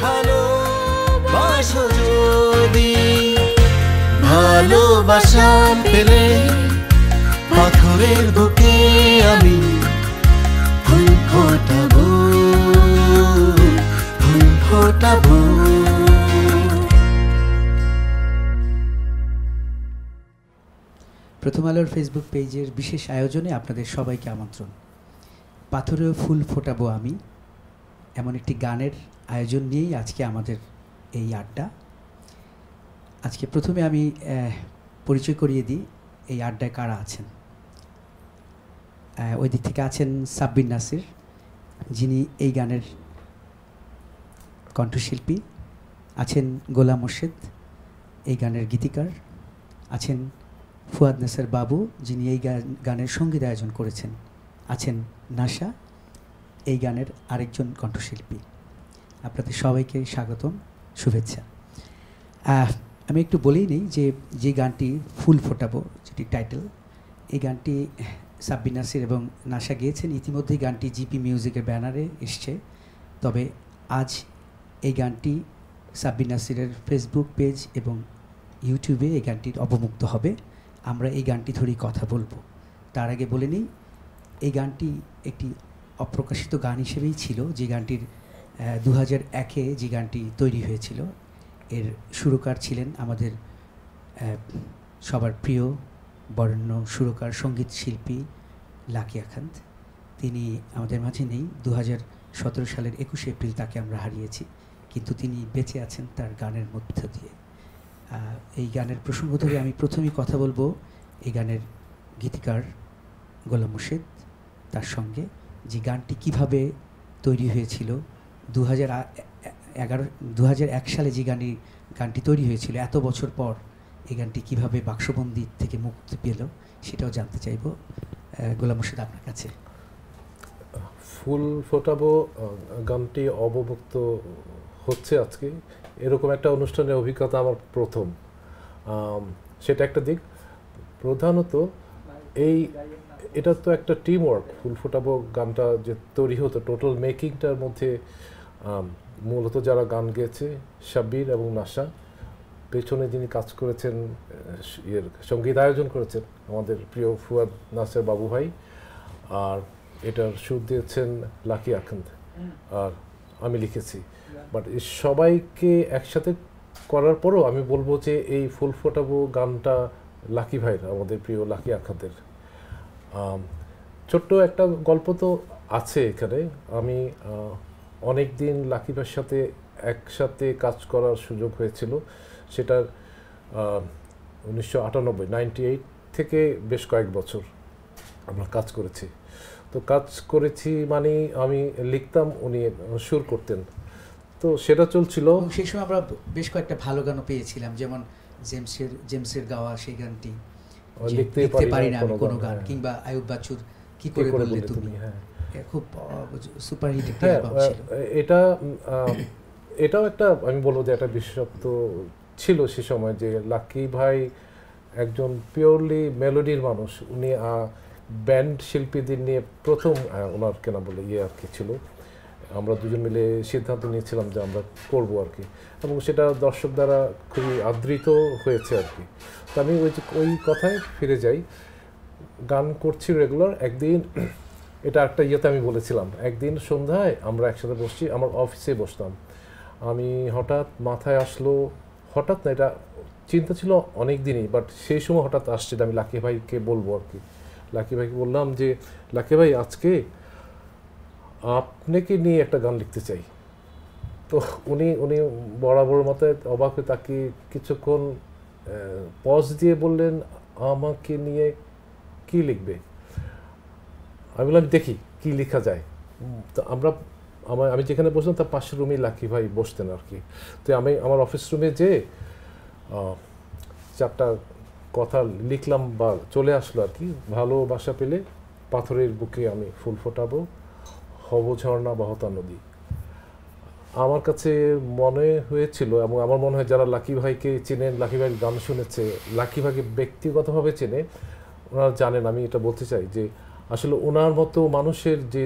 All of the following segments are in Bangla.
ভালো বাসো যদি ভালোবাসা পেলে পাথরের বুকে আমি ফুল ফুল প্রথম আলোর ফেসবুক পেজের বিশেষ আয়োজনে আপনাদের সবাইকে আমন্ত্রণ পাথরেও ফুল ফোটাবো আমি এমন একটি গানের আয়োজন নিয়েই আজকে আমাদের এই আড্ডা আজকে প্রথমে আমি পরিচয় করিয়ে দিই এই আড্ডায় কারা আছেন ওই দিক থেকে আছেন সাব্বির নাসির যিনি এই গানের কণ্ঠশিল্পী আছেন গোলাম মোর্শেদ এই গানের গীতিকার আছেন ফুয়াদ নাসের বাবু যিনি এই গানের সঙ্গীত আয়োজন করেছেন আছেন নাসা এই গানের আরেকজন কণ্ঠশিল্পী আপনাদের সবাইকে স্বাগতম শুভেচ্ছা আমি একটু বলেই নিই যে যে গানটি ফুল ফোটাবো যেটি টাইটেল এই গানটি সাব্বির নাসির এবং নাসা গিয়েছেন ইতিমধ্যেই গানটি জিপি মিউজিকের ব্যানারে এসছে তবে আজ এই গানটি সাব্বির নাসিরের ফেসবুক পেজ এবং ইউটিউবে এই গানটির অবমুক্ত হবে আমরা এই গানটি ধরেই কথা বলবো তার আগে বলে নিই এই গানটি একটি অপ্রকাশিত গান হিসেবেই ছিল যে গানটির দু হাজার একে যে গানটি তৈরি হয়েছিল এর সুরকার ছিলেন আমাদের সবার প্রিয় বরেণ্য সুরকার সঙ্গীত শিল্পী লাকিয়া খান্ত তিনি আমাদের মাঝে নেই দু হাজার সালের একুশে এপ্রিল তাকে আমরা হারিয়েছি কিন্তু তিনি বেঁচে আছেন তার গানের মধ্য দিয়ে এই গানের প্রসঙ্গ ধরে আমি প্রথমেই কথা বলবো এই গানের গীতিকার গোলাম মুর্শেদ তার সঙ্গে যে গানটি কিভাবে তৈরি হয়েছিল দু হাজার এগারো দু সালে যে গানটি গানটি তৈরি হয়েছিল এত বছর পর এই গানটি কীভাবে বাক্সবন্দি থেকে মুক্তি পেল সেটাও জানতে চাইব গোলাম মুর্শিদ আপনার কাছে ফুল ফোটাবো গানটি অবমুক্ত হচ্ছে আজকে এরকম একটা অনুষ্ঠানের অভিজ্ঞতা আমার প্রথম সেটা একটা দিক প্রধানত এই এটা তো একটা টিম ওয়ার্ক ফুল ফোটাবো গানটা যে তৈরি হতো টোটাল মেকিংটার মধ্যে মূলত যারা গান গেয়েছে শাব্বির এবং নাসা পেছনে যিনি কাজ করেছেন ইয়ের সঙ্গীত আয়োজন করেছেন আমাদের প্রিয় ফুয়াদ নাসের বাবু ভাই আর এটার সুর দিয়েছেন লাকি আখন্দ আর আমি লিখেছি বাট সবাইকে একসাথে করার পরও আমি বলবো যে এই ফুল ফোটাবো গানটা লাকি ভাইয়ের আমাদের প্রিয় লাকি আখাদের ছোট্ট একটা গল্প তো আছে এখানে আমি অনেক দিন লাকিবার সাথে একসাথে কাজ করার সুযোগ হয়েছিল সেটার উনিশশো আটানব্বই থেকে বেশ কয়েক বছর আমরা কাজ করেছি তো কাজ করেছি মানে আমি লিখতাম উনি সুর করতেন তো সেটা চলছিল সেই সময় আমরা বেশ কয়েকটা ভালো গানও পেয়েছিলাম যেমন জেমসের জেমসের গাওয়া সেই গানটি লিখতে পারি না কোনো গান হ্যাঁ। কিংবা আয়ুব বাছুর কি করে বললে তুমি হ্যাঁ খুব সুপারহিট হ্যাঁ, একটা এটা এটাও একটা আমি বলবো যে একটা বিশেষত্ব ছিল সে সময় যে লাকি ভাই একজন পিওরলি মেলোডির মানুষ উনি ব্যান্ড শিল্পীদের নিয়ে প্রথম ওনার কেনা বলে ইয়ে আর কি ছিল আমরা দুজন মিলে সিদ্ধান্ত নিয়েছিলাম যে আমরা করব আর কি এবং সেটা দর্শক দ্বারা খুবই আদৃত হয়েছে আর কি তো আমি ওই ওই কথায় ফিরে যাই গান করছি রেগুলার একদিন এটা একটা ইয়েতে আমি বলেছিলাম একদিন সন্ধ্যায় আমরা একসাথে বসছি আমার অফিসে বসতাম আমি হঠাৎ মাথায় আসলো হঠাৎ না এটা চিন্তা ছিল অনেক দিনই বাট সেই সময় হঠাৎ আসছে আমি লাকি ভাইকে বলবো আর কি লাকি ভাইকে বললাম যে লাকি ভাই আজকে আপনাকে নিয়ে একটা গান লিখতে চাই তো উনি উনি বরাবর মতে অবাক হয়ে তাকে কিছুক্ষণ পজ দিয়ে বললেন আমাকে নিয়ে কি লিখবে আমি বললাম দেখি কি লেখা যায় তো আমরা আমার আমি যেখানে বসলাম তার পাশের রুমেই লাকি ভাই বসতেন আর কি তো আমি আমার অফিস রুমে যে চারটা কথা লিখলাম বা চলে আসলো আর কি ভালোবাসা পেলে পাথরের বুকে আমি ফুল ফোটাবো হব ঝর্ণা বহতা নদী আমার কাছে মনে হয়েছিল এবং আমার মনে হয় যারা লাকি ভাইকে চেনেন লাকি ভাইয়ের গান শুনেছে লাকি ভাইকে ব্যক্তিগতভাবে চেনে ওনারা জানেন আমি এটা বলতে চাই যে আসলে ওনার মতো মানুষের যে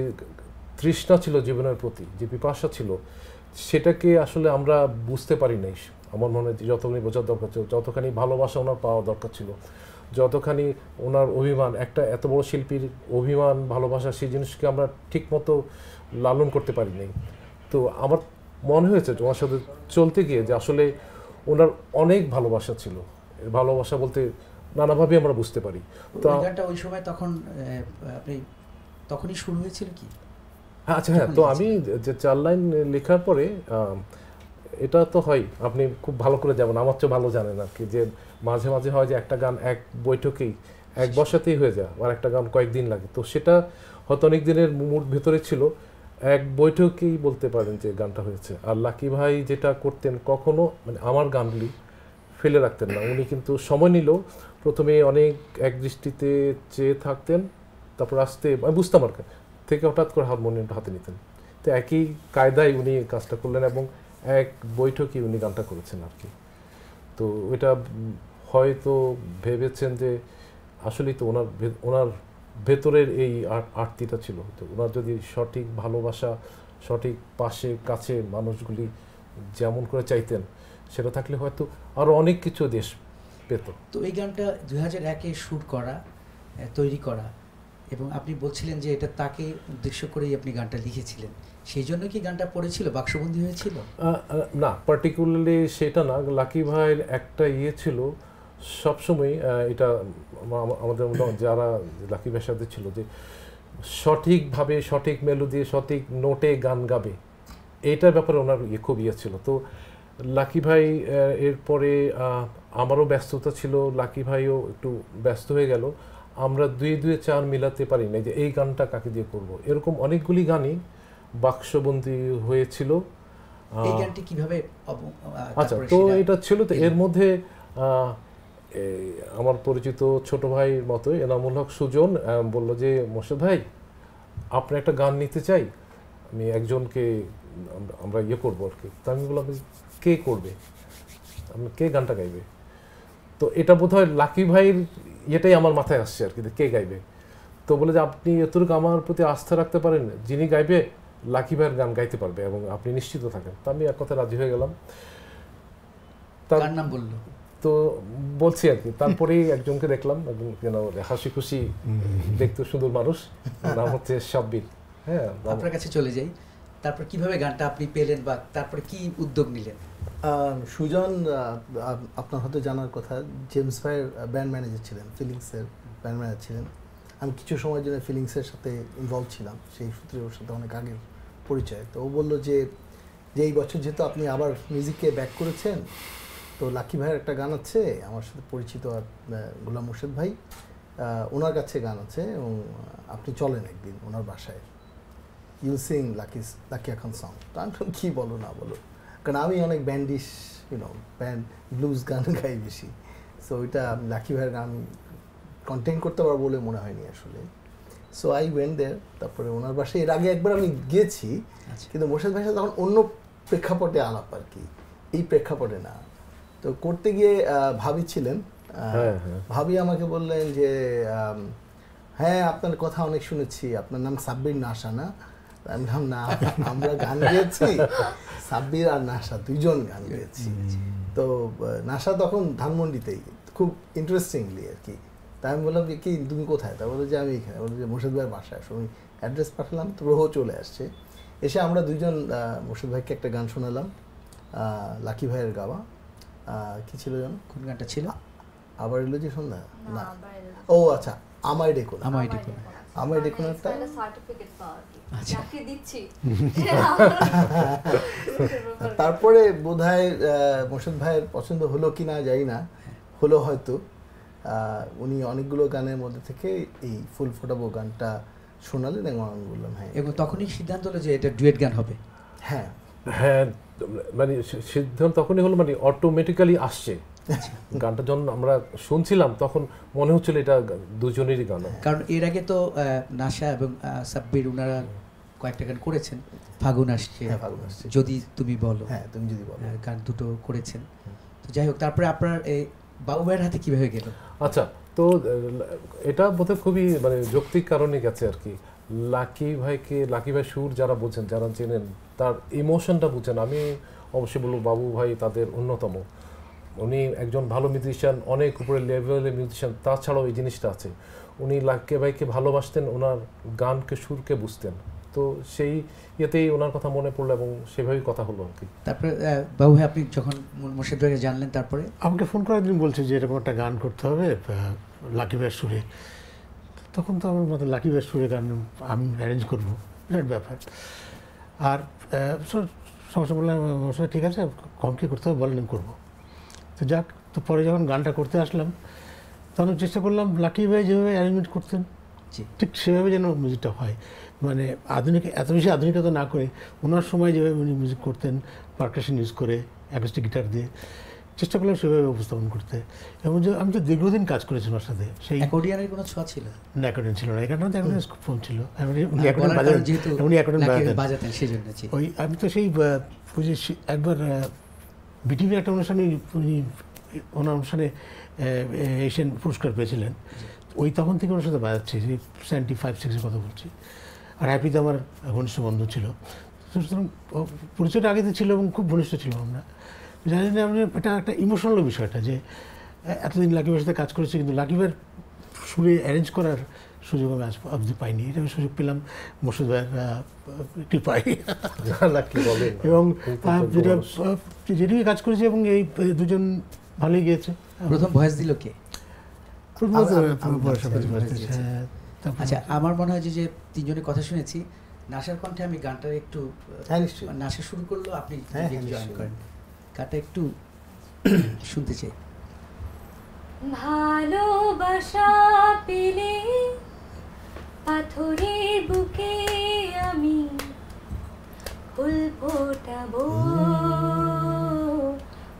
তৃষ্ণা ছিল জীবনের প্রতি যে পিপাসা ছিল সেটাকে আসলে আমরা বুঝতে পারি নাই আমার মনে হয় যতখানি বোঝার দরকার ছিল যতখানি ভালোবাসা ওনার পাওয়া দরকার ছিল যতখানি ওনার অভিমান একটা এত বড় শিল্পীর অভিমান ভালোবাসা সেই জিনিসকে আমরা ঠিকমতো লালন করতে পারি নাই তো আমার মনে হয়েছে তোমার সাথে চলতে গিয়ে যে আসলে ওনার অনেক ভালোবাসা ছিল ভালোবাসা বলতে নানাভাবে আমরা বুঝতে পারি তো ওই সময় তখন আপনি তখনই শুরু হয়েছিল কি হ্যাঁ, আচ্ছা হ্যাঁ তো আমি যে চার লাইন লেখার পরে এটা তো হয় আপনি খুব ভালো করে যাবেন আমার চেয়ে ভালো জানেন আর কি যে মাঝে মাঝে হয় যে একটা গান এক বৈঠকেই এক বসাতেই হয়ে যায় আর একটা গান কয়েকদিন লাগে তো সেটা হয়তো অনেক দিনের মুড ভেতরে ছিল এক বৈঠকেই বলতে পারেন যে গানটা হয়েছে আর লাকি ভাই যেটা করতেন কখনো মানে আমার গানগুলি ফেলে রাখতেন না উনি কিন্তু সময় নিলেও প্রথমে অনেক এক দৃষ্টিতে চেয়ে থাকতেন তারপর আসতে আমি বুঝতাম আর থেকে হঠাৎ করে হারমোনিয়ামটা হাতে নিতেন তো একই কায়দায় উনি কাজটা করলেন এবং এক বৈঠকে উনি গানটা করেছেন আর কি তো এটা হয়তো ভেবেছেন যে আসলেই তো ওনার ওনার ভেতরের এই আরতিটা ছিল তো ওনার যদি সঠিক ভালোবাসা সঠিক পাশে কাছে মানুষগুলি যেমন করে চাইতেন সেটা থাকলে হয়তো আরও অনেক কিছু দেশ পেত তো এই গানটা দু হাজার একে শ্যুট করা তৈরি করা এবং আপনি বলছিলেন যে এটা তাকে উদ্দেশ্য করেই আপনি গানটা লিখেছিলেন সেই জন্য কি গানটা পড়েছিল বাক্সবন্দী হয়েছিল না পার্টিকুলারলি সেটা না লাকি ভাইয়ের একটা ইয়ে ছিল সবসময় এটা আমাদের যারা লাকি ভাইয়ের সাথে ছিল যে সঠিকভাবে সঠিক মেলোদি সঠিক নোটে গান গাবে এইটার ব্যাপারে ওনার ইয়ে খুব ইয়ে ছিল তো লাকি ভাই এরপরে আমারও ব্যস্ততা ছিল লাকি ভাইও একটু ব্যস্ত হয়ে গেল আমরা দুয়ে দুয়ে চার মিলাতে পারি না যে এই গানটা কাকে দিয়ে করব এরকম অনেকগুলি গানই বাক্সবন্দি হয়েছিল কিভাবে আচ্ছা তো এটা ছিল তো এর মধ্যে আমার পরিচিত ছোট ভাইয়ের মতো এনামুল হক সুজন বলল যে মোর্শেদ ভাই আপনি একটা গান নিতে চাই আমি একজনকে আমরা ইয়ে করবো আর কি তা আমি বললাম কে করবে আমরা কে গানটা গাইবে তো এটা বোধ হয় লাকি ভাইয়ের ইয়েটাই আমার মাথায় আসছে আর কি কে গাইবে তো বলে যে আপনি এতটুকু আমার প্রতি আস্থা রাখতে পারেন যিনি গাইবে লাকি ভাইয়ের গান গাইতে পারবে এবং আপনি নিশ্চিত থাকেন তা আমি এক কথা রাজি হয়ে গেলাম তার নাম বলল তো বলছি আর কি তারপরেই একজনকে দেখলাম একজন হাসি খুশি দেখতে সুন্দর মানুষ নাম হচ্ছে সাব্বির হ্যাঁ আপনার কাছে চলে যাই তারপর কিভাবে গানটা আপনি পেলেন বা তারপরে কি উদ্যোগ নিলেন সুজন আপনার হয়তো জানার কথা জেমস ভাইয়ের ব্যান্ড ম্যানেজার ছিলেন ফিলিংসের ব্যান্ড ম্যানেজার ছিলেন আমি কিছু সময়ের জন্য ফিলিংসের সাথে ইনভলভ ছিলাম সেই সূত্রে ওর সাথে অনেক আগের পরিচয় তো ও বললো যে যে এই বছর যেহেতু আপনি আবার মিউজিককে ব্যাক করেছেন তো লাকি ভাইয়ের একটা গান আছে আমার সাথে পরিচিত আর গোলাম মুর্শেদ ভাই ওনার কাছে গান আছে এবং আপনি চলেন একদিন ওনার বাসায় ইউল সিং লাকি লাকি এখন সং তো আমি কী বলো না বলো কারণ আমি অনেক ব্যান্ডিশ ইউনো ব্যান্ড ব্লুজ গান গাই বেশি সো ওইটা আমি লাকি ভাইয়ের গান কন্টেন্ট করতে পারবো বলে মনে হয়নি আসলে সো আই ওয়েন দের তারপরে ওনার বাসায় এর আগে একবার আমি গেছি আচ্ছা। কিন্তু মোর্শেদ ভাইয়ের সাথে তখন অন্য প্রেক্ষাপটে আলাপ আর কি এই প্রেক্ষাপটে না তো করতে গিয়ে ভাবি ছিলেন হ্যাঁ, হ্যাঁ। ভাবি আমাকে বললেন যে হ্যাঁ আপনার কথা অনেক শুনেছি আপনার নাম সাব্বির নাসা না আমি বললাম না আমরা গান গেয়েছি সাব্বির আর নাসা দুইজন গান গেয়েছি তো নাসা তখন ধানমন্ডিতেই খুব ইন্টারেস্টিংলি আর কি তাই আমি বললাম যে কি তুমি কোথায় তা বলো যে আমি এখানে বললো যে মুর্শিদ ভাইয়ের বাসায় আমি অ্যাড্রেস পাঠালাম তো রোহ চলে আসছে এসে আমরা দুজন মুর্শিদ ভাইকে একটা গান শোনালাম লাকি ভাইয়ের গাওয়া কি ছিল যেন কোন গানটা ছিল আবার এলো যে সন্ধ্যা না ও আচ্ছা আমায় ডেকো আমায় ডেকো আমার দেখুন একটা সার্টিফিকেট পাওয়া হয় দিচ্ছি তারপরে বোধহয় মোর্শেদ ভাইয়ের পছন্দ হলো কি না জানি না হলো হয়তো উনি অনেকগুলো গানের মধ্যে থেকে এই ফুল ফোটাবো গানটা শোনালেন এবং আমি বললাম হ্যাঁ এবং তখনই সিদ্ধান্ত হলো যে এটা ডুয়েট গান হবে হ্যাঁ হ্যাঁ মানে সিদ্ধান্ত তখনই হলো মানে অটোমেটিক্যালি আসছে গানটা যখন আমরা শুনছিলাম তখন মনে হচ্ছিল এটা দুজনেরই গান কারণ এর আগে তো নাসা এবং সাব্বির ওনারা কয়েকটা গান করেছেন ফাগুন আসছে হ্যাঁ, ফাগুন আসছে যদি তুমি বলো হ্যাঁ তুমি যদি বলো গান দুটো করেছেন তো যাই হোক তারপরে আপনার এই ভাইয়ের হাতে কীভাবে গেল আচ্ছা তো এটা বোধহয় খুবই মানে যৌক্তিক কারণে গেছে আর কি লাকি ভাইকে লাকি ভাই সুর যারা বোঝেন যারা চেনেন তার ইমোশনটা বুঝেন আমি অবশ্যই বলবো বাবু ভাই তাদের অন্যতম উনি একজন ভালো মিউজিশিয়ান অনেক উপরে লেভেলের মিউজিশিয়ান তাছাড়াও এই জিনিসটা আছে উনি লাককে ভাইকে ভালোবাসতেন ওনার গানকে সুরকে বুঝতেন তো সেই ইয়েতেই ওনার কথা মনে পড়লো এবং সেভাবেই কথা হলো আর কি তারপরে বাবু আপনি যখন মুর্শিদ ভাইকে জানলেন তারপরে আমাকে ফোন করে একদিন বলছে যে এরকম একটা গান করতে হবে লাকি ভাইয়ের সুরে তখন তো আমার মতো লাকি ভাইয়ের সুরে গান আমি অ্যারেঞ্জ করবো বিরাট ব্যাপার আর সমস্যা বললাম ঠিক আছে কমকে করতে হবে বলেন করবো তো যাক তো পরে যখন গানটা করতে আসলাম তখন চেষ্টা করলাম লাকি ভাই যেভাবে অ্যারেঞ্জমেন্ট করতেন ঠিক সেভাবে যেন মিউজিকটা হয় মানে আধুনিক এত বেশি আধুনিকতা না করে ওনার সময় যেভাবে উনি মিউজিক করতেন পার্কেশন ইউজ করে অ্যাকোস্টিক গিটার দিয়ে চেষ্টা করলাম সেভাবে উপস্থাপন করতে এবং যে আমি তো দীর্ঘদিন কাজ করেছি ওনার সাথে সেই অ্যাকর্ডিয়ানের কোনো ছোঁয়া ছিল না অ্যাকর্ডিয়ান ছিল না এখানে তো খুব ফোন ছিল উনি অ্যাকর্ডিয়ান বাজাতেন উনি বাজাতেন ওই আমি তো সেই একবার বিটিভি একটা অনুষ্ঠানে উনি ওনার অনুষ্ঠানে এশিয়ান পুরস্কার পেয়েছিলেন ওই তখন থেকে ওনার সাথে বাজাচ্ছি সেভেন্টি ফাইভ সিক্সের কথা বলছি আর হ্যাপি তো আমার ঘনিষ্ঠ বন্ধু ছিল সুতরাং পরিচয়টা আগেতে ছিল এবং খুব ঘনিষ্ঠ ছিল আমরা জানি না আমি মানে এটা একটা ইমোশনাল বিষয়টা যে এতদিন লাকিবার সাথে কাজ করেছি কিন্তু লাকিবার সুরে অ্যারেঞ্জ করার সুযোগ আমি অবধি পাইনি এটা আমি সুযোগ পেলাম মসুদ ভাইয়ের কৃপায় এবং যেটা কাজ করেছি এবং এই দুজন ভালোই গিয়েছে প্রথম ভয়েস দিল কে হ্যাঁ, আচ্ছা আমার মনে হয় যে তিনজনের কথা শুনেছি নাসার কণ্ঠে আমি গানটা একটু হ্যাঁ, নাসা শুরু করলো আপনি জয়েন হ্যাঁ, করেন গানটা একটু শুনতে চাই ভালোবাসা পেলে পাথরের বুকে আমি ফুল ফোটাবো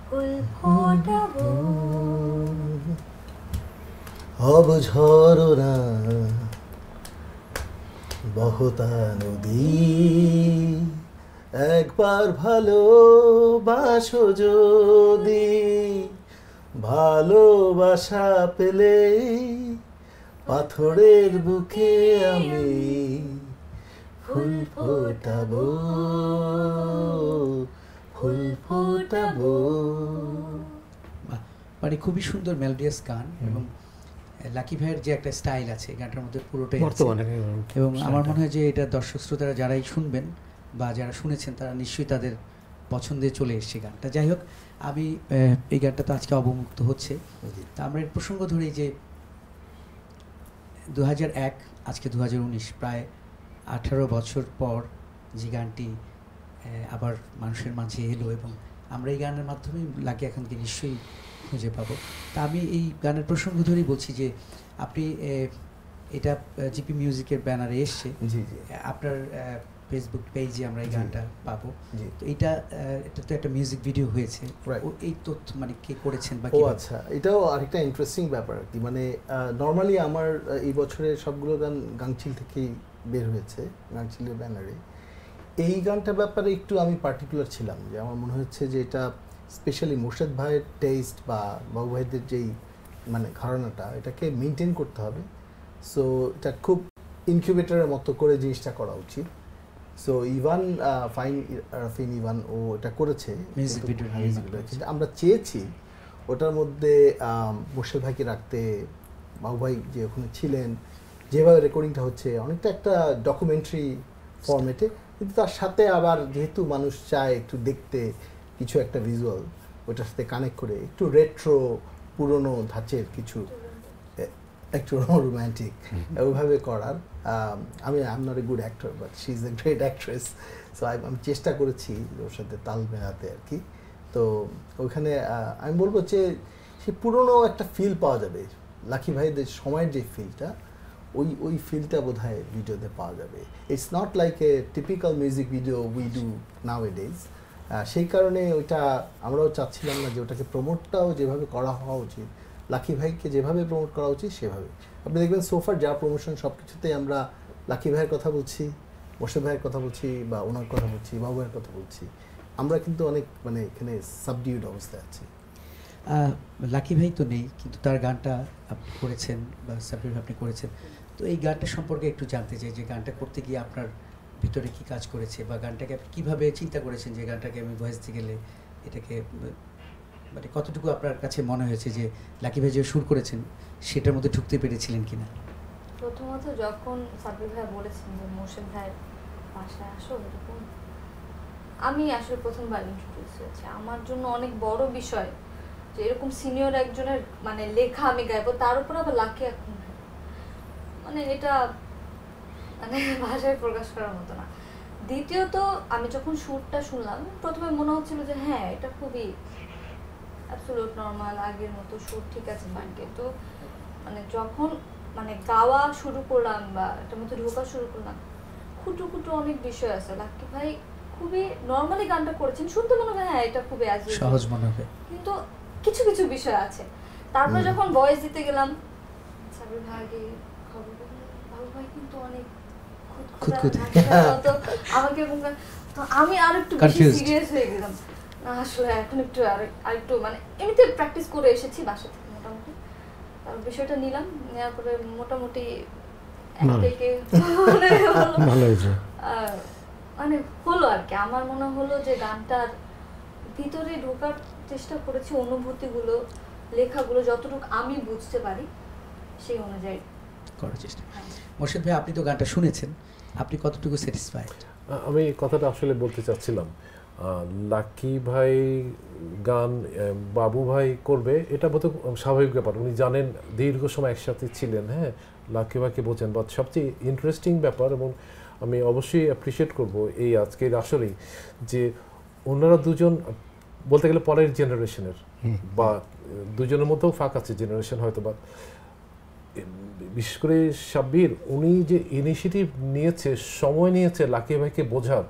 ফুল ফোটাবো হব ঝররা বহতা নদী একবার ভালো ভালোবাসো যদি ভালোবাসা পেলেই পাথরের বুকে আমি ফুল ফোটাব ফুল ফোটাব মানে খুবই সুন্দর মেলোডিয়াস গান এবং লাকি ভাইয়ের যে একটা স্টাইল আছে গানটার মধ্যে পুরোটাই এবং আমার মনে হয় যে এটা দর্শক শ্রোতারা যারাই শুনবেন বা যারা শুনেছেন তারা নিশ্চয়ই তাদের পছন্দে চলে এসছে গানটা যাই হোক আমি এই গানটা তো আজকে অবমুক্ত হচ্ছে তা আমরা এর প্রসঙ্গ ধরেই যে দু আজকে দু প্রায় আঠারো বছর পর যে গানটি আবার মানুষের মাঝে এলো এবং আমরা এই গানের মাধ্যমে লাগে এখনকে নিশ্চয়ই খুঁজে পাবো তা আমি এই গানের প্রসঙ্গ ধরেই বলছি যে আপনি এটা জিপি মিউজিকের ব্যানারে এসছে আপনার ফেসবুক পেজে আমরা এই গানটা পাবো তো এটা এটা তো একটা মিউজিক ভিডিও হয়েছে ও এই তথ্য মানে কে করেছেন বা ও আচ্ছা এটাও আরেকটা ইন্টারেস্টিং ব্যাপার কি মানে নর্মালি আমার এই বছরে সবগুলো গান গাংচিল থেকেই বের হয়েছে গাংচিলের ব্যানারে এই গানটা ব্যাপারে একটু আমি পার্টিকুলার ছিলাম যে আমার মনে হচ্ছে যে এটা স্পেশালি মোর্শেদ ভাইয়ের টেস্ট বা বাবু ভাইদের যেই মানে ঘরানাটা এটাকে মেনটেন করতে হবে সো এটা খুব ইনকিউবেটারের মতো করে জিনিসটা করা উচিত সো ইভান ফাইন ফিন ইভান ও এটা হ্যাঁ, করেছে কিন্তু আমরা চেয়েছি ওটার মধ্যে বসে ভাইকে রাখতে বাবু ভাই যে ওখানে ছিলেন যেভাবে রেকর্ডিংটা হচ্ছে অনেকটা একটা ডকুমেন্টারি ফর্মেটে কিন্তু তার সাথে আবার যেহেতু মানুষ চায় একটু দেখতে কিছু একটা ভিজুয়াল ওটার সাথে কানেক্ট করে একটু রেট্রো পুরনো ধাঁচের কিছু একটু রোম্যান্টিক mm-hmm. ওইভাবে করার আমি I am not a good actor but she is a great actress so আমি চেষ্টা করেছি ওর সাথে তাল মেলাতে আর কি তো ওখানে আমি বলবো যে সে পুরনো একটা ফিল পাওয়া যাবে লাকি ভাইদের সময়ের যে ফিলটা ওই ওই ফিলটা বোধ হয় ভিডিওতে পাওয়া যাবে it's not like a typical music video we do nowadays সেই কারণে ওইটা আমরাও চাচ্ছিলাম না যে ওটাকে প্রমোটটাও যেভাবে করা হওয়া উচিত লাকি ভাইকে যেভাবে প্রমোট করা উচিত সেভাবে আপনি দেখবেন সোফার যা প্রমোশন সব কিছুতেই আমরা লাকি ভাইয়ের কথা বলছি মোর্শেদ ভাইয়ের কথা বলছি বা ওনার কথা বলছি বাবু কথা বলছি আমরা কিন্তু অনেক মানে এখানে সাবডিউড অবস্থায় আছি লাকি ভাই তো নেই কিন্তু তার গানটা আপনি করেছেন বা সাবডিউড আপনি করেছেন তো এই গানটা সম্পর্কে একটু জানতে চাই যে গানটা করতে গিয়ে আপনার ভিতরে কি কাজ করেছে বা গানটাকে আপনি কীভাবে চিন্তা করেছেন যে গানটাকে আমি ভয়েস গেলে এটাকে মানে কতটুকু আপনার কাছে মনে হয়েছে যে লাকি ভাই যে সুর করেছেন সেটার মধ্যে ঢুকতে পেরেছিলেন কিনা প্রথমত যখন সাব্বির ভাই বলেছেন যে মোর্শেদ ভাই বাসায় আসো এরকম আমি আসলে প্রথমবার ইন্ট্রোডিউস হয়েছি আমার জন্য অনেক বড় বিষয় যে এরকম সিনিয়র একজনের মানে লেখা আমি গাইবো তার উপর আবার লাকি এখন মানে এটা মানে ভাষায় প্রকাশ করার মতো না দ্বিতীয়ত আমি যখন সুরটা শুনলাম প্রথমে মনে হচ্ছিল যে হ্যাঁ এটা খুবই অ্যাবসোলুট নর্মাল আগের মতো সুর ঠিক আছে ফাইন কিন্তু মানে যখন মানে গাওয়া শুরু করলাম বা এটার মধ্যে ঢোকা শুরু করলাম খুঁটো খুঁটো অনেক বিষয় আছে লাকি ভাই খুবই নর্মালি গানটা করেছেন শুনতে মনে হয় হ্যাঁ এটা খুবই আজ সহজ মনে হবে কিন্তু কিছু কিছু বিষয় আছে তারপর যখন ভয়েস দিতে গেলাম সাবির ভাগে কিন্তু অনেক আমাকে আমি আর একটু বেশি সিরিয়াস হয়ে গেলাম আসলে এখন একটু মানে এমনিতে প্র্যাকটিস করে এসেছি বাসা থেকে মোটামুটি বিষয়টা নিলাম নেওয়ার পরে মোটামুটি মানে হলো আর কি আমার মনে হলো যে গানটার ভিতরে ঢোকার চেষ্টা করেছি অনুভূতিগুলো লেখাগুলো যতটুকু আমি বুঝতে পারি সেই অনুযায়ী করার চেষ্টা হ্যাঁ। মোর্শেদ ভাই আপনি তো গানটা শুনেছেন আপনি কতটুকু স্যাটিসফাইড আমি কথাটা আসলে বলতে চাচ্ছিলাম লাকি ভাই গান বাবু ভাই করবে এটা বোধ স্বাভাবিক ব্যাপার উনি জানেন দীর্ঘ সময় একসাথে ছিলেন হ্যাঁ লাকি ভাইকে বোঝেন বাট সবচেয়ে ইন্টারেস্টিং ব্যাপার এবং আমি অবশ্যই অ্যাপ্রিসিয়েট করব এই আজকের আসলেই যে ওনারা দুজন বলতে গেলে পরের জেনারেশনের বা দুজনের মধ্যেও ফাঁক আছে জেনারেশন হয়তো বা বিশেষ করে সাব্বির উনি যে ইনিশিয়েটিভ নিয়েছে সময় নিয়েছে লাকি ভাইকে বোঝার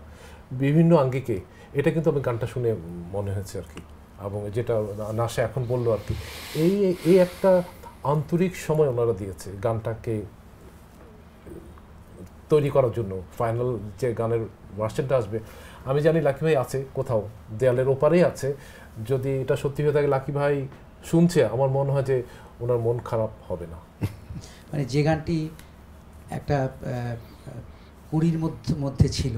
বিভিন্ন আঙ্গিকে এটা কিন্তু আমি গানটা শুনে মনে হয়েছে আর কি এবং যেটা নাসা এখন বললো আর কি এই এই একটা আন্তরিক সময় ওনারা দিয়েছে গানটাকে তৈরি করার জন্য ফাইনাল যে গানের ভার্সনটা আসবে আমি জানি লাকি ভাই আছে কোথাও দেয়ালের ওপারেই আছে যদি এটা সত্যি হয়ে থাকে লাকি ভাই শুনছে আমার মনে হয় যে ওনার মন খারাপ হবে না মানে যে গানটি একটা কুড়ির মধ্যে মধ্যে ছিল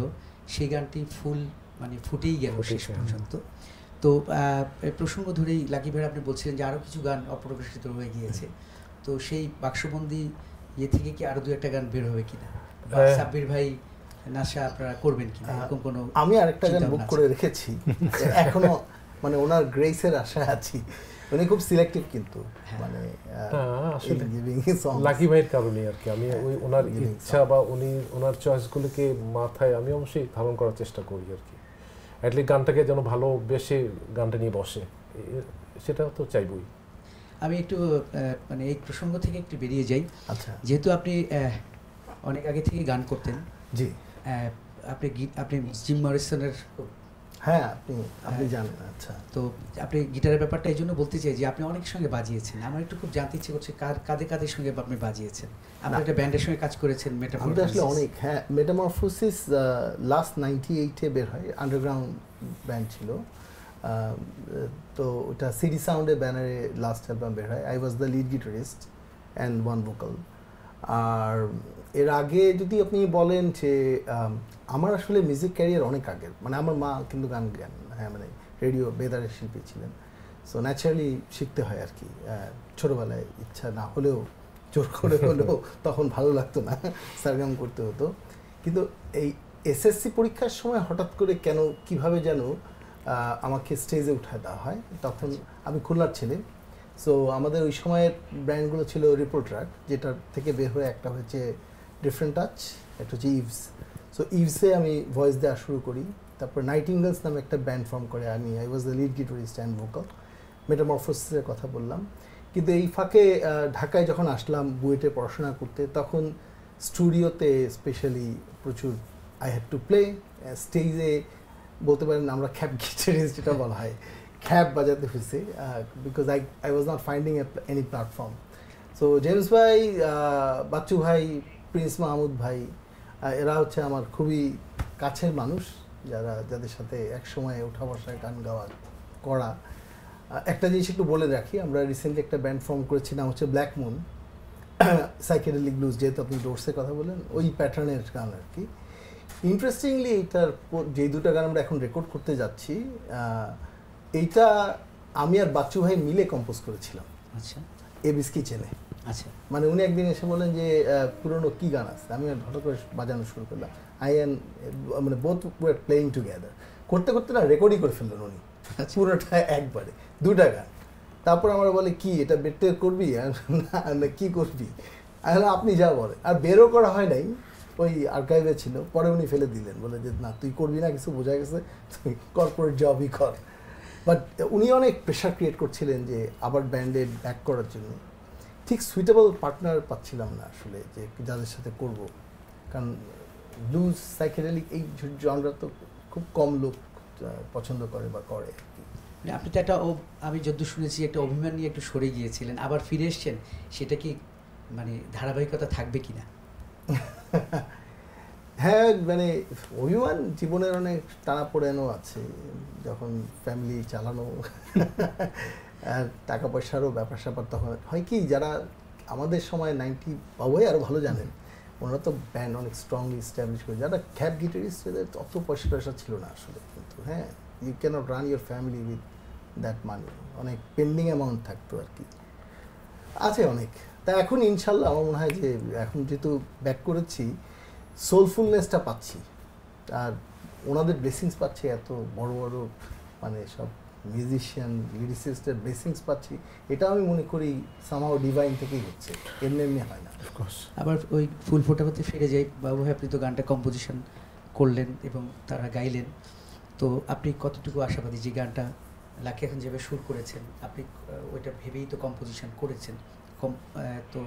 সেই গানটি ফুল মানে ফুটেই গেল শেষ পর্যন্ত তো প্রসঙ্গ ধরেই লাকি ভাই আপনি বলছিলেন যে আরও কিছু গান অপ্রকাশিত হয়ে গিয়েছে তো সেই বাক্সবন্দি ইয়ে থেকে কি আরও দু একটা গান বের হবে কিনা হ্যাঁ। সাব্বির ভাই নাশা আপনারা করবেন কিনা এরকম কোনো আমি আরেকটা গান বুক করে রেখেছি এখনো মানে ওনার গ্রেসের আশা আছি উনি খুব সিলেক্টিভ কিন্তু হ্যাঁ। মানে হ্যাঁ, লাকি ভাইয়ের কারণে আর কি আমি ওই ওনার ইচ্ছা বা উনি ওনার চয়েসগুলোকে মাথায় আমি অবশ্যই ধারণ করার চেষ্টা করি আর কি অ্যাটলি গানটাকে যেন ভালোবেসে গানটা নিয়ে বসে সেটা তো চাইবই আমি একটু মানে এই প্রসঙ্গ থেকে একটু বেরিয়ে যাই আচ্ছা যেহেতু আপনি অনেক আগে থেকে গান করতেন জি আপনি আপনি জিম মারিসনের খুব হ্যাঁ আপনি আপনি জানেন আচ্ছা তো আপনি গিটারের ব্যাপারটা এই জন্য বলতে চাই যে আপনি অনেক সঙ্গে বাজিয়েছেন আমার একটু খুব জানতে ইচ্ছে করছে কার কাদের কাদের সঙ্গে আপনি বাজিয়েছেন আপনি একটা ব্যান্ডের সঙ্গে কাজ করেছেন মেটামরফোসিস আসলে অনেক হ্যাঁ মেটামরফোসিস লাস্ট নাইনটি এইটে বের হয় আন্ডারগ্রাউন্ড ব্যান্ড ছিল তো ওটা সিডি সাউন্ডের ব্যানারে লাস্ট অ্যালবাম বের হয় I was the lead guitarist and one vocal আর এর আগে যদি আপনি বলেন যে আমার আসলে মিউজিক ক্যারিয়ার অনেক আগের মানে আমার মা কিন্তু গান গান হ্যাঁ মানে রেডিও বেদারের শিল্পী ছিলেন সো ন্যাচারালি শিখতে হয় আর কি ছোটোবেলায় ইচ্ছা না হলেও জোর করে হলেও তখন ভালো লাগতো না সারগাম করতে হতো কিন্তু এই এসএসসি পরীক্ষার সময় হঠাৎ করে কেন কিভাবে যেন আমাকে স্টেজে উঠায় দেওয়া হয় তখন আচ্ছা। আমি খুলনার ছেলে সো আমাদের ওই সময়ের ব্র্যান্ডগুলো ছিল রিপোর্ট ট্রাক যেটার থেকে বের হয়ে একটা হচ্ছে ডিফারেন্ট টাচ একটা হচ্ছে ইভস সো ইভসে আমি ভয়েস দেওয়া শুরু করি তারপর নাইটিঙ্গলস নামে একটা ব্যান্ড ফর্ম করে আমি I was the lead guitarist and vocal মেটামরফোসিসের কথা বললাম কিন্তু এই ফাঁকে ঢাকায় যখন আসলাম বুয়েটে পড়াশোনা করতে তখন স্টুডিওতে স্পেশালি প্রচুর আই হ্যাড টু প্লে স্টেজে বলতে পারেন আমরা ক্যাপ গিটারিস্ট যেটা বলা হয় cab bajate huse uh, because I I was not finding a, any platform. So James ভাই বাচ্চু ভাই প্রিন্স মাহমুদ ভাই এরা হচ্ছে আমার খুবই কাছের মানুষ যারা যাদের সাথে একসময় ওঠা বসায় গান গাওয়া করা একটা জিনিস একটু বলে রাখি আমরা রিসেন্টলি একটা ব্যান্ড ফর্ম করেছি নাম হচ্ছে ব্ল্যাক মুন সাইকেডেলিক ব্লুজ যেহেতু আপনি ডোর্সের কথা বলেন ওই প্যাটার্নের গান আর কি ইন্টারেস্টিংলি এটার যে দুটো গান আমরা এখন রেকর্ড করতে যাচ্ছি এইটা আমি আর বাচ্চু ভাই মিলে কম্পোজ করেছিলাম আচ্ছা এবিস কিচেনে আচ্ছা মানে উনি একদিন এসে বলেন যে পুরনো কি গান আছে আমি হঠাৎ করে বাজানো শুরু করলাম আই এন মানে বোথ ওয়ার প্লেয়িং টুগেদার করতে করতে না রেকর্ডই করে ফেললেন উনি আচ্ছা। পুরোটা একবারে দুটা গান তারপর আমার বলে কি এটা বেটের করবি না কি করবি আর আপনি যা বলে আর বেরও করা হয় নাই ওই আর্কাইভে ছিল পরে উনি ফেলে দিলেন বলে যে না তুই করবি না কিছু বোঝা গেছে তুই কর্পোরেট জবই কর বাট উনি অনেক প্রেশার ক্রিয়েট করছিলেন যে আবার ব্যান্ডে ব্যাক করার জন্য ঠিক সুইটেবল পার্টনার পাচ্ছিলাম না আসলে যে যাদের সাথে করব কারণ ব্লুজ সাইকেডেলিক এই জনরা তো খুব কম লোক পছন্দ করে বা করে মানে আপনি তো একটা আমি যদ্দূর শুনেছি একটা অভিমান নিয়ে একটু সরে গিয়েছিলেন আবার ফিরে এসছেন সেটা কি মানে ধারাবাহিকতা থাকবে কি না হ্যাঁ মানে অভিমান জীবনের অনেক টানা পড়েনও আছে যখন ফ্যামিলি চালানো আর টাকা পয়সারও ব্যাপার স্যাপার তখন হয় কি যারা আমাদের সময় নাইনটি বাবুই আরও ভালো জানেন ওনারা তো ব্যান্ড অনেক স্ট্রংলি স্ট্যাবলিশ করে যারা ক্যাব গিটারিস্ট এদের অত পয়সা পয়সা ছিল না আসলে কিন্তু হ্যাঁ you can't run your family with that money অনেক পেন্ডিং অ্যামাউন্ট থাকতো আর কি আছে অনেক তা এখন ইনশাল্লাহ আমার মনে হয় যে এখন যেহেতু ব্যাক করেছি সোলফুলনেসটা পাচ্ছি আর ওনাদের ব্লেসিংস পাচ্ছি এত বড় বড় মানে সব মিউজিশিয়ান লিরিসিস্টের ব্লেসিংস পাচ্ছি এটা আমি মনে করি সামাও ডিভাইন থেকেই হচ্ছে এমনি এমনি হয় না আবার ওই ফুল ফোটাতে ফিরে যাই বাবু ভাই আপনি তো গানটা কম্পোজিশন করলেন এবং তারা গাইলেন তো আপনি কতটুকু আশাবাদী যে গানটা লাকি এখন যেভাবে সুর করেছেন আপনি ওইটা ভেবেই তো কম্পোজিশন করেছেন কম তো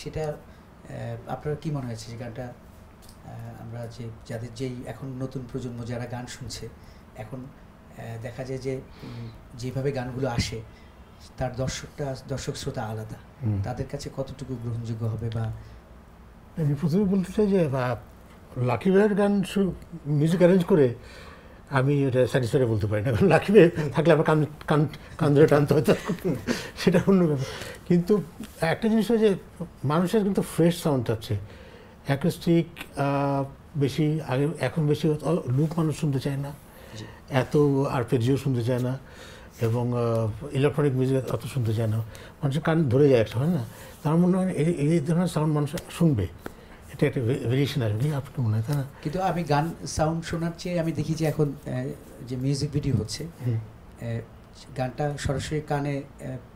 সেটা আপনার কি মনে হয়েছে যে গানটা আমরা যে যাদের যেই এখন নতুন প্রজন্ম যারা গান শুনছে এখন দেখা যায় যে যেভাবে গানগুলো আসে তার দর্শকটা দর্শক শ্রোতা আলাদা তাদের কাছে কতটুকু গ্রহণযোগ্য হবে বা আমি প্রথমে বলতে চাই যে লাকি ভাইয়ের গান মিউজিক অ্যারেঞ্জ করে আমি এটা স্যাটিসফাই বলতে পারি না কারণ লাকি ভাই থাকলে আমার কান কান কান ধরে টানতে হতো সেটা অন্য ব্যাপার কিন্তু একটা জিনিস হয় যে মানুষের কিন্তু ফ্রেশ সাউন্ড থাকছে অ্যাকুস্টিক বেশি আগে এখন বেশি লুপ মানুষ শুনতে চায় না এত পেজিও শুনতে চায় না এবং ইলেকট্রনিক মিউজিক অত শুনতে চায় না মানুষের কান ধরে যায় একটা হয় না তার মনে হয় এই ধরনের সাউন্ড মানুষ শুনবে এটা একটা ভেরিয়েশন আসবে আপনার মনে হয় তাই না কিন্তু আমি গান সাউন্ড শোনার চেয়ে আমি দেখি যে এখন যে মিউজিক ভিডিও হচ্ছে গানটা সরাসরি কানে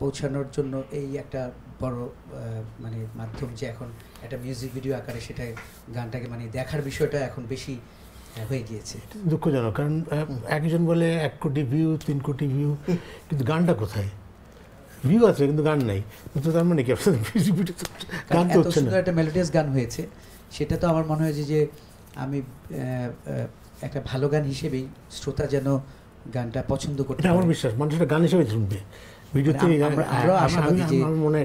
পৌঁছানোর জন্য এই একটা বড় মানে মাধ্যম যে এখন একটা মিউজিক ভিডিও আকারে সেটা গানটাকে মানে দেখার বিষয়টা এখন বেশি হয়ে গিয়েছে দুঃখজনক কারণ একজন বলে এক কোটি ভিউ তিন কোটি ভিউ কিন্তু গানটা কোথায় ভিউ আছে কিন্তু গান নাই কিন্তু তার মানে কি মিউজিক ভিডিও গান তো হচ্ছে না একটা মেলোডিয়াস গান হয়েছে সেটা তো আমার মনে হয়েছে যে আমি একটা ভালো গান হিসেবেই শ্রোতা যেন গানটা পছন্দ করতে আমার বিশ্বাস মানুষটা গান হিসেবে শুনবে ভিডিওতে মানে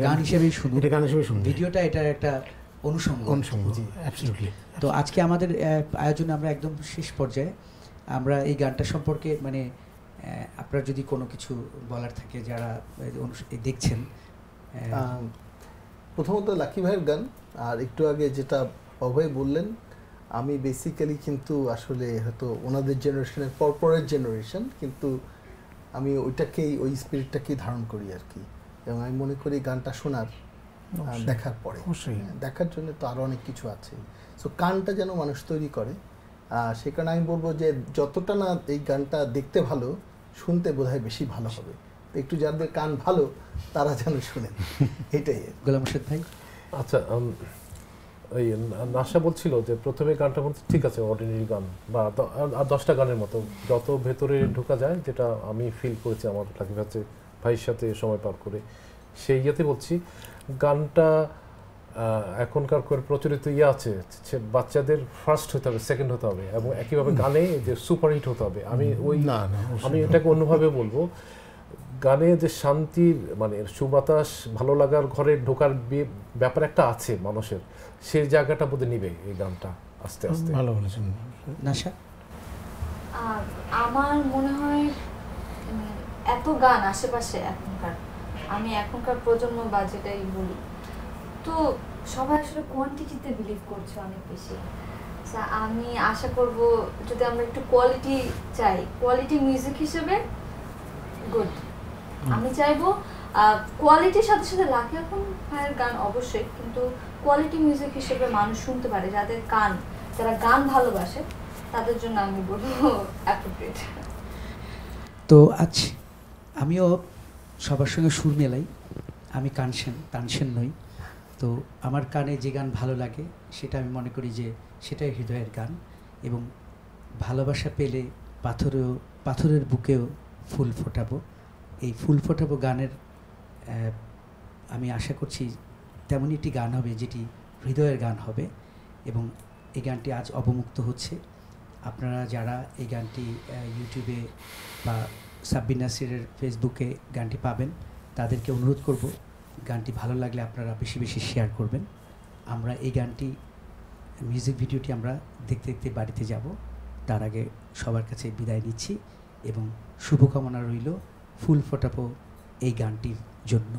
এটা একটা অনুষঙ্গ তো আজকে আমাদের আয়োজনে আমরা একদম শেষ পর্যায়ে আমরা এই গানটা সম্পর্কে মানে আপনার যদি কোনো কিছু বলার থাকে যারা দেখছেন প্রথমত লাকি ভাইয়ের গান আর একটু আগে যেটা অভয় বললেন আমি বেসিক্যালি কিন্তু আসলে হয়তো ওনাদের জেনারেশনের পরপরের জেনারেশন কিন্তু আমি ওইটাকেই ওই স্পিরিটটাকেই ধারণ করি আর কি এবং আমি মনে করি গানটা শোনার দেখার পরে হ্যাঁ, দেখার জন্য তো আরও অনেক কিছু আছে সো কানটা যেন মানুষ তৈরি করে সে কারণে আমি বলবো যে যতটা না এই গানটা দেখতে ভালো শুনতে বোধহয় বেশি ভালো হবে একটু যাদের কান ভালো তারা যেন শুনেন এটাই গোলাম ভাই আচ্ছা এই নাসা বলছিল যে প্রথমে গানটা বলতে ঠিক আছে অর্ডিনারি গান বা আর দশটা গানের মতো যত ভেতরে ঢোকা যায় যেটা আমি ফিল করেছি আমার লাকি ভাইয়ের ভাইয়ের সাথে সময় পার করে সেই ইয়েতে বলছি গানটা এখনকার করে প্রচলিত ইয়ে আছে বাচ্চাদের ফার্স্ট হতে হবে সেকেন্ড হতে হবে এবং একইভাবে গানে যে সুপারহিট হতে হবে আমি ওই আমি এটাকে অন্যভাবে বলবো গানে যে শান্তির মানে সুবাতাস ভালো লাগার ঘরে ঢোকার ব্যাপার একটা আছে মানুষের সেই জায়গাটা বোধহয় নিবে এই গানটা আস্তে আস্তে ভালো বলেছেন আমার মনে হয় এত গান আশেপাশে এখনকার আমি এখনকার প্রজন্ম বা যেটাই বলি তো সবাই আসলে কোয়ান্টিটিতে বিলিভ করছে অনেক বেশি আমি আশা করব যদি আমরা একটু কোয়ালিটি চাই কোয়ালিটি মিউজিক হিসেবে গুড আমি চাইবো কোয়ালিটির সাথে সাথে লাকি এখন ভাইয়ের গান অবশ্যই কিন্তু কোয়ালিটি মিউজিক হিসেবে মানুষ শুনতে পারে যাদের কান যারা গান ভালোবাসে তাদের জন্য আমি বলবো তো আজ আমিও সবার সঙ্গে সুর মেলাই আমি কানসেন তানসেন নই তো আমার কানে যে গান ভালো লাগে সেটা আমি মনে করি যে সেটাই হৃদয়ের গান এবং ভালোবাসা পেলে পাথরেও পাথরের বুকেও ফুল ফোটাবো এই ফুল ফোটাবো গানের আমি আশা করছি তেমনই একটি গান হবে যেটি হৃদয়ের গান হবে এবং এই গানটি আজ অবমুক্ত হচ্ছে আপনারা যারা এই গানটি ইউটিউবে বা সাব্বিনাসিরের ফেসবুকে গানটি পাবেন তাদেরকে অনুরোধ করব গানটি ভালো লাগলে আপনারা বেশি বেশি শেয়ার করবেন আমরা এই গানটি মিউজিক ভিডিওটি আমরা দেখতে দেখতে বাড়িতে যাব তার আগে সবার কাছে বিদায় নিচ্ছি এবং শুভকামনা রইল ফুল ফোটাবো এই গানটির জন্য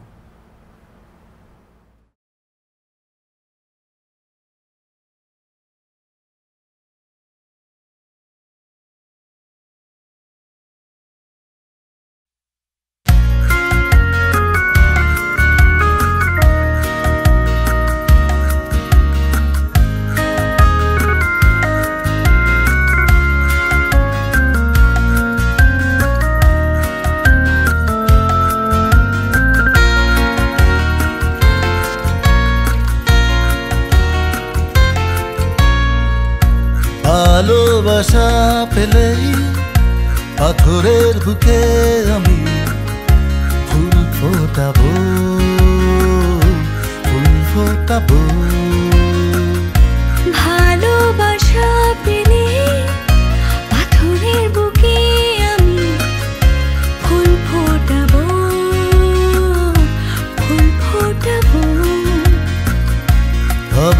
পেলেই পাথরের বুকে আমি ফুল ফোটাবো ফুল ফোটাবো ভালোবাসা পেলে পাথরের বুকে আমি ফুল ফোটাবো ফুল ফোটাবো ভব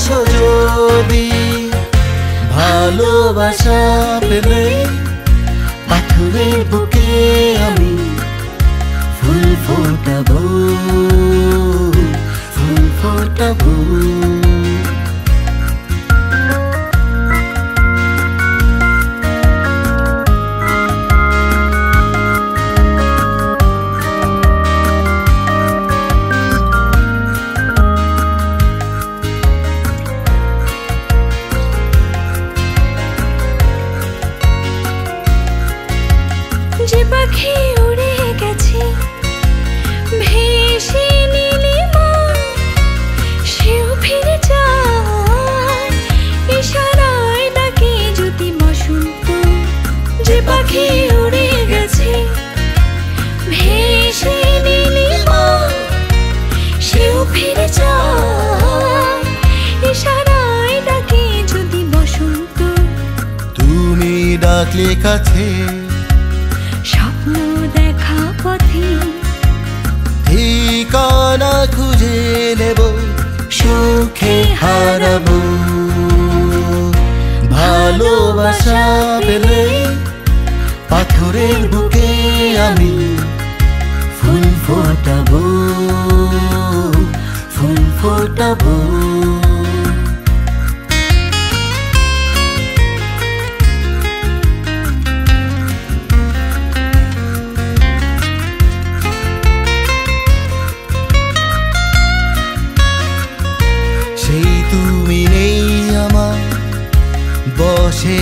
ভালোবাসো যদি ভালোবাসা পেলে পাথরের বুক দেখা পথে ঠিকানা খুঁজে নেব সুখে হারাব ভালোবাসা পেলে পাথরের বুকে আমি ফুল ফোটাবো ফুল ফোটাবো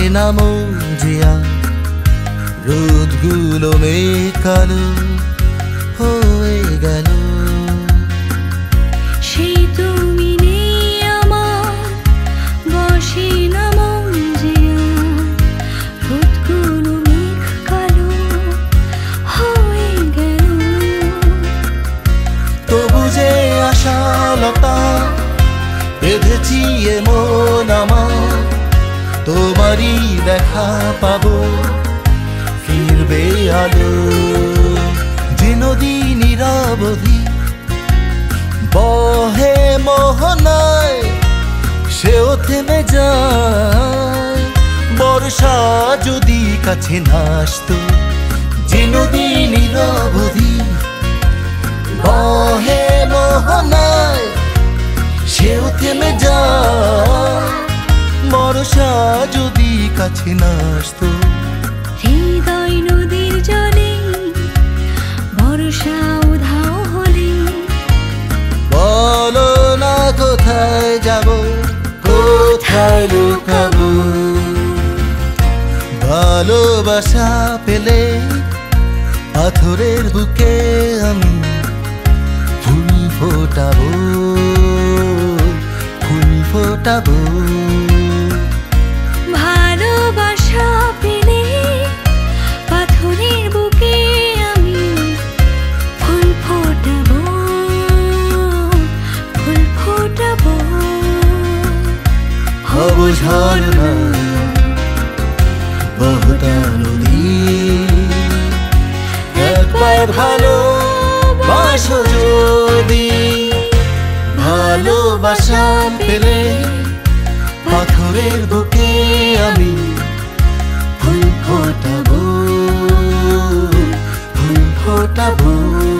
যায় না মোর জিয়া রোদগুলো মেকালো হয়ে গেল সেই তুমি নেই আমার বসে না মন জিয়া তবু যে আশালতা বেঁধেছি এমন তোমারই দেখা পাবো ফিরবে আলো যে নদী নিরাবধি বহে মোহনায় সেও থেমে যায় বর্ষা যদি কাছে না যে নদী নিরাবধি বহে মোহনায় সেও থেমে যায় বর্ষা যদি কাছে না আসতো হৃদয় নদীর জলে বর্ষা উধাও হলে বলো না কোথায় যাব কোথায় লুকাবো ভালোবাসা পেলে পাথরের বুকে আমি ফুল ফোটাবো ফুল ফোটাবো ঝর্ণা বহুটা নদী একবার ভালো বাসো যদি ভালোবাসা পেলে পাথরের বুকে আমি ফুল ফোটাবো ফুল ফোটাবো